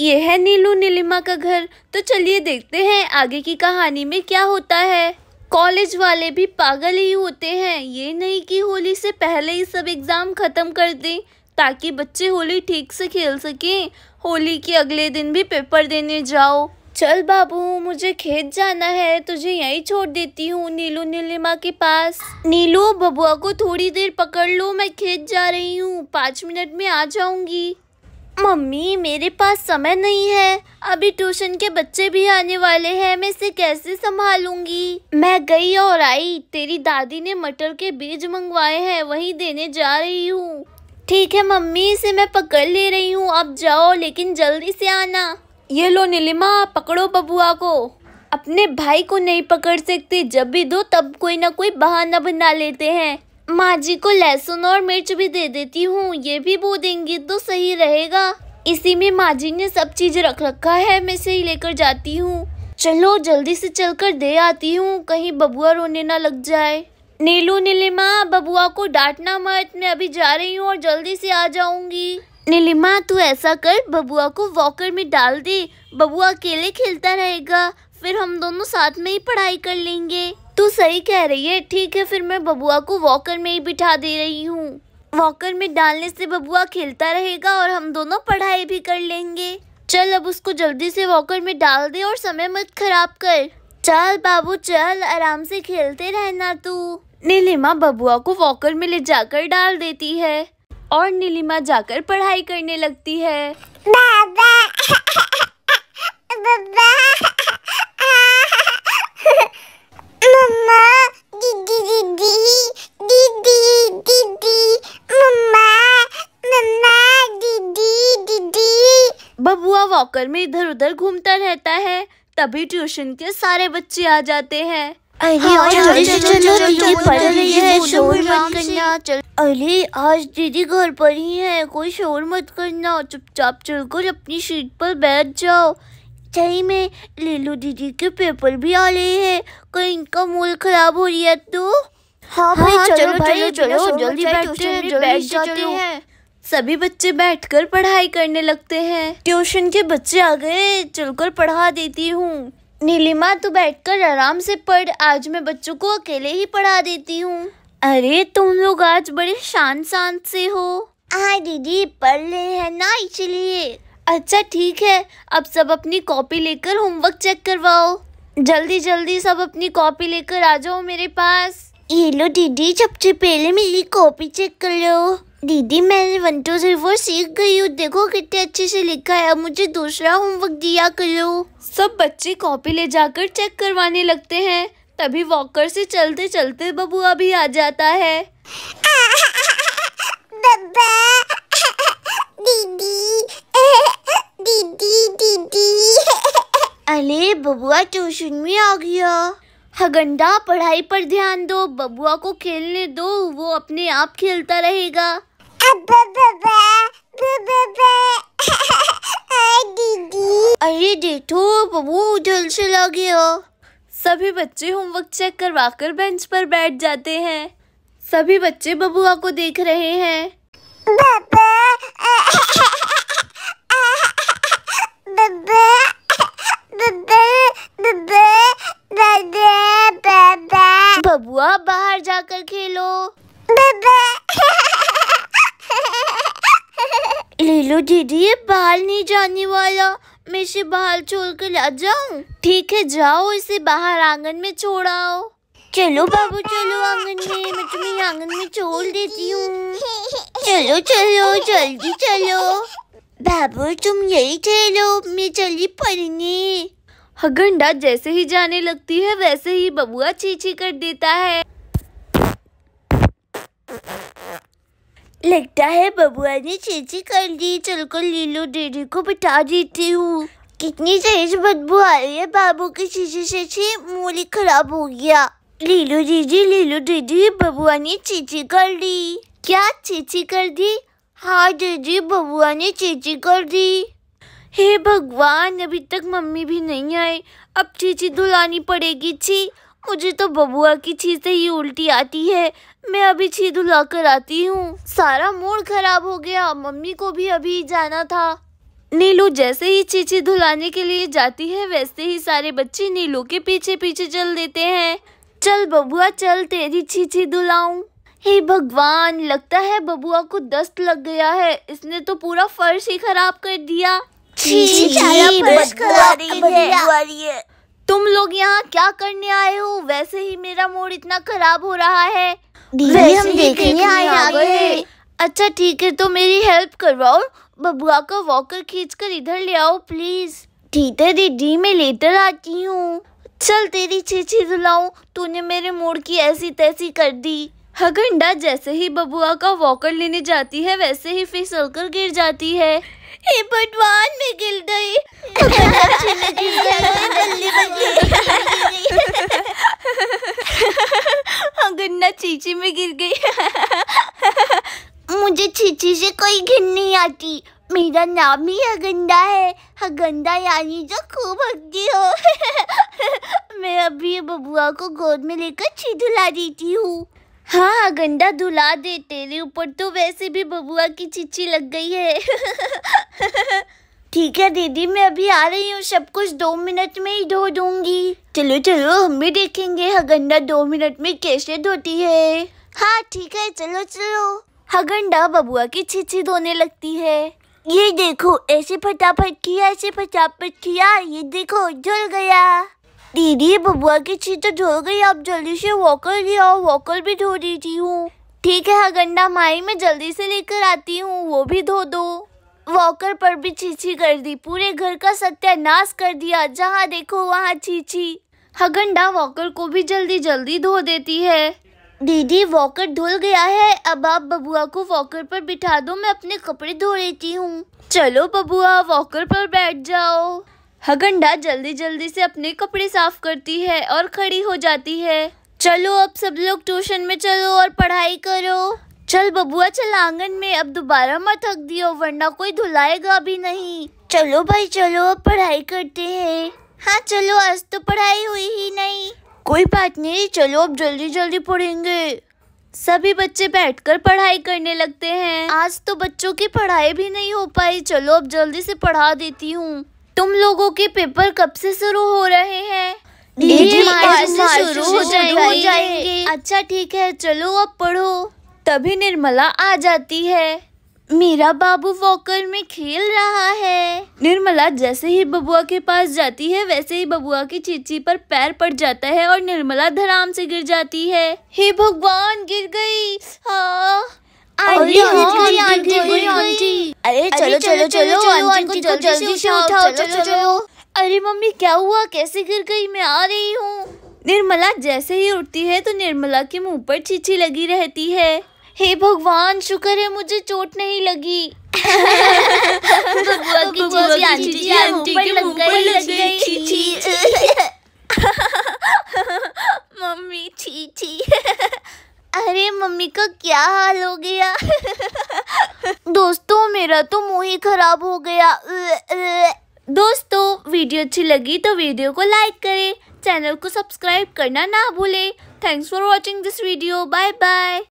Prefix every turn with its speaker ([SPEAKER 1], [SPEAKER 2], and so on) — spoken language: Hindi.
[SPEAKER 1] ये है नीलू नीलिमा का घर तो चलिए देखते हैं आगे की कहानी में क्या होता है कॉलेज वाले भी पागल ही होते हैं ये नहीं कि होली से पहले ही सब एग्ज़ाम ख़त्म कर दें ताकि बच्चे होली ठीक से खेल सकें होली के अगले दिन भी पेपर देने जाओ चल बाबू मुझे खेत जाना है तुझे यहीं छोड़ देती हूँ नीलू नीलिमा के पास नीलू बबुआ को थोड़ी देर पकड़ लो मैं खेत जा रही हूँ पाँच मिनट में आ जाऊँगी मम्मी मेरे पास समय नहीं है अभी ट्यूशन के बच्चे भी आने वाले हैं मैं इसे कैसे संभालूंगी मैं गई और आई तेरी दादी ने मटर के बीज मंगवाए हैं वही देने जा रही हूँ ठीक है मम्मी इसे मैं पकड़ ले रही हूँ आप जाओ लेकिन जल्दी से आना ये लो नीलिमा पकड़ो बबुआ को अपने भाई को नहीं पकड़ सकते जब भी दो तब कोई ना कोई बहाना बना लेते हैं माँ जी को लहसुन और मिर्च भी दे देती हूँ ये भी बो देंगी तो सही रहेगा इसी में माँ जी ने सब चीज़ रख रखा है मैं से ही लेकर जाती हूँ चलो जल्दी से चलकर दे आती हूँ कहीं बबुआ रोने ना लग जाए नीलू नीलिमा बबुआ को डांटना मत मैं अभी जा रही हूँ और जल्दी से आ जाऊंगी नीलिमा तू ऐसा कर बबुआ को वॉकर में डाल दे बबुआ अकेले खेलता रहेगा फिर हम दोनों साथ में ही पढ़ाई कर लेंगे तू सही कह रही है ठीक है फिर मैं बबुआ को वॉकर में ही बिठा दे रही हूँ वॉकर में डालने से बबुआ खेलता रहेगा और हम दोनों पढ़ाई भी कर लेंगे चल अब उसको जल्दी से वॉकर में डाल दे और समय मत खराब कर चल बाबू चल आराम से खेलते रहना तू नीलिमा बबुआ को वॉकर में ले जाकर डाल देती है और नीलिमा जाकर पढ़ाई करने लगती है बाबा बाबा लॉकर में इधर उधर घूमता रहता है तभी ट्यूशन के सारे बच्चे आ जाते हैं अरे अरे आज दीदी घर पर ही है कोई शोर मत करना चुपचाप चलकर अपनी सीट पर बैठ जाओ सही में लीलू दीदी के पेपर भी आ रहे हैं कहीं इनका मूल खराब हो रही है तो हाँ, हाँ चलो, चलो, चलो, चलो, चलो जल्दी बैठते हैं बैठ जाते हैं सभी बच्चे बैठकर पढ़ाई करने लगते हैं ट्यूशन के बच्चे आ गए चलकर पढ़ा देती हूँ नीलिमा तू बैठकर आराम से पढ़ आज मैं बच्चों को अकेले ही पढ़ा देती हूँ अरे तुम लोग आज बड़े शान शान से हो हाँ दीदी पढ़ रहे हैं ना इसलिए अच्छा ठीक है अब सब अपनी कॉपी लेकर होमवर्क चेक करवाओ जल्दी जल्दी सब अपनी कॉपी लेकर आ जाओ मेरे पास ये लो दीदी सबसे पहले मेरी कॉपी चेक कर लो दीदी मैंने वन टू थ्री फोर सीख गई हूँ देखो कितने अच्छे से लिखा है अब मुझे दूसरा होमवर्क दिया करो सब बच्चे कॉपी ले जाकर चेक करवाने लगते हैं तभी वॉकर से चलते चलते बबुआ भी आ जाता है दीदी दीदी दीदी अरे बबुआ ट्यूशन में आ गया हगंडा पढ़ाई पर ध्यान दो बबुआ को खेलने दो वो अपने आप खेलता रहेगा अरे देखो बबू उधर चला गया सभी बच्चे होमवर्क चेक करवा कर बेंच पर बैठ जाते हैं सभी बच्चे बबुआ को देख रहे हैं बबा, बबा, दीदी ये बाहर नहीं जाने वाला मैं इसे बाहर छोड़ कर आ जाऊँ ठीक है जाओ इसे बाहर आंगन में छोड़ आओ चलो बाबू चलो आंगन में मैं तुम्हें आंगन में छोड़ देती हूँ चलो चलो जल्दी चलो बाबू तुम यही चलो मैं चली पढ़ने हगंडा हाँ, जैसे ही जाने लगती है वैसे ही बबुआ चीची कर देता है लगता है बबुआ ने चीची कर दी चल कर लीलो डेडी को बिठा देती हूँ कितनी तेज बदबू आ रही है बाबू की चीची से छी मूली खराब हो गया लीलू जीजी लीलू दीदी बबुआ ने चीची कर दी क्या चीची कर दी हाँ दीदी बबुआ ने चीची कर दी हे भगवान अभी तक मम्मी भी नहीं आई अब चीची धुलानी पड़ेगी छी मुझे तो बबुआ की चीज से ही उल्टी आती है मैं अभी छी धुला कर आती हूँ सारा मूड खराब हो गया मम्मी को भी अभी जाना था नीलू जैसे ही चीची धुलाने के लिए जाती है वैसे ही सारे बच्चे नीलू के पीछे पीछे चल देते हैं चल बबुआ चल तेरी छीछी धुलाऊं हे भगवान लगता है बबुआ को दस्त लग गया है इसने तो पूरा फर्श ही खराब कर दिया छी, छी, छी, तुम लोग यहाँ क्या करने आए हो वैसे ही मेरा मूड इतना खराब हो रहा है दीदी हम देखने आए आगे अच्छा ठीक है तो मेरी हेल्प करवाओ बबुआ का वॉकर खींच कर इधर ले आओ प्लीज ठीक है दीदी मैं लेटर आती हूँ चल तेरी छीछी धुलाऊं तूने मेरे मूड की ऐसी तैसी कर दी हगंडा जैसे ही बबुआ का वॉकर लेने जाती है वैसे ही कर गिर जाती है हे भगवान मैं गिर गई गुन्ना चीची में गिर गई मुझे चीची से कोई घिन नहीं आती मेरा नाम ही हगंदा है हगंदा यानी जो खूब हकती हो मैं अभी बबुआ को गोद में लेकर छी धुला देती हूँ हाँ गंदा धुला दे तेरे ऊपर तो वैसे भी बबुआ की चिच्ची लग गई है ठीक है दीदी मैं अभी आ रही हूँ सब कुछ दो मिनट में ही धो दूंगी चलो चलो हम भी देखेंगे हगंडा हाँ, दो मिनट में कैसे धोती है हाँ ठीक है चलो चलो हगंडा हाँ, बबुआ की छिछी धोने लगती है ये देखो ऐसे फटाफट किया ऐसे फटाफट किया ये देखो जल गया दीदी बबुआ की चीजें तो धो गई आप जल्दी से वॉकर ले आओ वॉकर भी धो देती हूँ ठीक है हगंडा हाँ, माई मैं जल्दी से लेकर आती हूँ वो भी धो दो वॉकर पर भी चीची कर दी पूरे घर का सत्यानाश कर दिया जहाँ देखो वहाँ चीची हगंडा हाँ, वॉकर को भी जल्दी जल्दी धो देती है दीदी वॉकर धुल गया है अब आप बबुआ को वॉकर पर बिठा दो मैं अपने कपड़े धो लेती हूँ चलो बबुआ वॉकर पर बैठ जाओ हगंडा जल्दी जल्दी से अपने कपड़े साफ करती है और खड़ी हो जाती है चलो अब सब लोग ट्यूशन में चलो और पढ़ाई करो चल बबुआ चल आंगन में अब दोबारा मत थक दियो वरना कोई धुलाएगा भी नहीं चलो भाई चलो अब पढ़ाई करते हैं हाँ चलो आज तो पढ़ाई हुई ही नहीं कोई बात नहीं चलो अब जल्दी जल्दी पढ़ेंगे सभी बच्चे बैठकर पढ़ाई करने लगते हैं आज तो बच्चों की पढ़ाई भी नहीं हो पाई चलो अब जल्दी से पढ़ा देती हूँ तुम लोगों के पेपर कब से शुरू हो रहे हैं
[SPEAKER 2] शुरू हो जाएंगे
[SPEAKER 1] अच्छा ठीक है चलो अब पढ़ो तभी निर्मला आ जाती है मेरा बाबू वॉकर में खेल रहा है निर्मला जैसे ही बबुआ के पास जाती है वैसे ही बबुआ की चीची पर पैर पड़ जाता है और निर्मला धराम से गिर जाती है हे भगवान गिर गई हाँ आंटी आंटी आंटी आंटी अरे चलो चलो चलो आंटी को जल्दी से उठाओ चलो चलो अरे मम्मी क्या हुआ कैसे गिर गई मैं आ रही हूँ निर्मला जैसे ही उठती है तो निर्मला के मुंह पर चीची लगी रहती है हे भगवान शुक्र है मुझे चोट नहीं लगी मम्मी चीची मेरे मम्मी का क्या हाल हो गया दोस्तों मेरा तो मुंह ही खराब हो गया दोस्तों वीडियो अच्छी लगी तो वीडियो को लाइक करें चैनल को सब्सक्राइब करना ना भूलें thanks for watching this video bye bye